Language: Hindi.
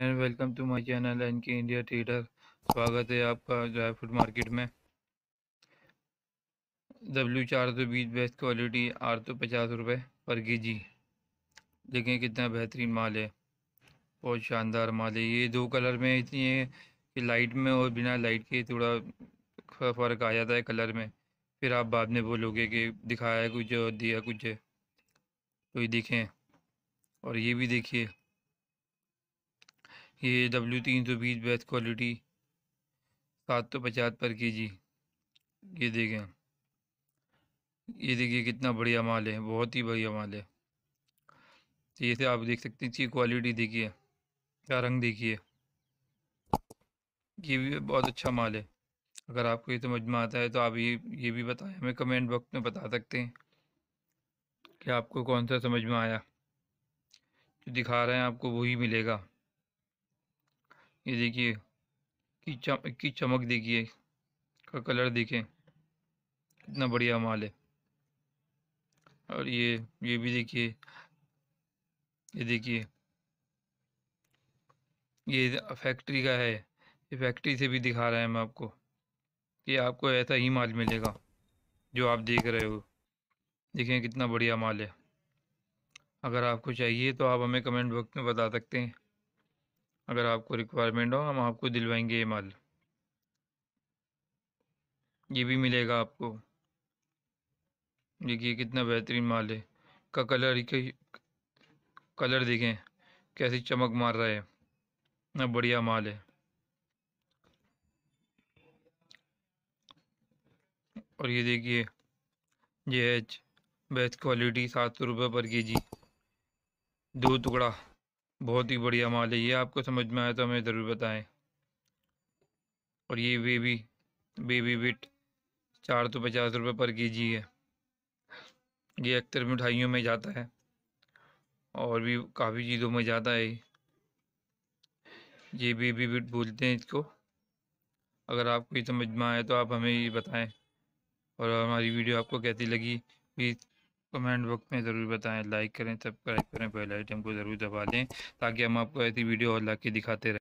and welcome to my channel N K India trader स्वागत है आपका ड्राई फ्रूट मार्केट में डब्ल्यू चार सौ बीस बेस्ट क्वालिटी आठ सौ पचास रुपये पर के जी देखें कितना बेहतरीन माल है बहुत शानदार माल है ये दो कलर में इतनी है कि लाइट में और बिना लाइट के थोड़ा फ़र्क आ जाता है कलर में फिर आप बाद में बोलोगे कि दिखाया कुछ और दिया कुछ है तो ये देखें और ये भी देखिए ये डब्ल्यू तीन सौ बीस बेस्ट क्वालिटी सात सौ पचास पर के जी ये देखें ये देखिए कितना बढ़िया माल है बहुत ही बढ़िया माल है तो ये से आप देख सकते हैं इसकी क्वालिटी देखिए क्या रंग देखिए ये भी बहुत अच्छा माल है अगर आपको ये समझ में आता है तो आप ये ये भी बताएं हमें कमेंट बॉक्स में बता सकते हैं कि आपको कौन सा समझ में आया जो दिखा रहे हैं आपको वही मिलेगा ये देखिए की चम की चमक देखिए का कलर देखें कितना बढ़िया माल है और ये ये भी देखिए ये देखिए ये फैक्ट्री का है ये फैक्ट्री से भी दिखा रहा है मैं आपको कि आपको ऐसा ही माल मिलेगा जो आप देख रहे हो देखें कितना बढ़िया माल है अगर आपको चाहिए तो आप हमें कमेंट बॉक्स में बता सकते हैं अगर आपको रिक्वायरमेंट हो हम आपको दिलवाएंगे ये माल ये भी मिलेगा आपको देखिए कितना बेहतरीन माल है का कलर कलर देखें कैसी चमक मार रहा है ना बढ़िया माल है और ये देखिए ये एच बेस्ट क्वालिटी सात सौ रुपये पर के जी दो टुकड़ा बहुत ही बढ़िया माल है ये आपको समझ में आया तो हमें ज़रूर बताएं और ये बेबी बेबी बिट चार सौ पचास रुपये पर के जी है ये अक्सर मिठाइयों में जाता है और भी काफ़ी चीज़ों में जाता है ये बेबी बिट बोलते हैं इसको अगर आपको ये समझ में आए तो आप हमें ये बताएं और हमारी वीडियो आपको कैसी लगी प्लीज़ कमेंट बॉक्स में ज़रूर बताएं लाइक करें सब्सक्राइब करें पहले आइटम को ज़रूर दबा दें ताकि हम आपको ऐसी वीडियो और ला के दिखाते रहें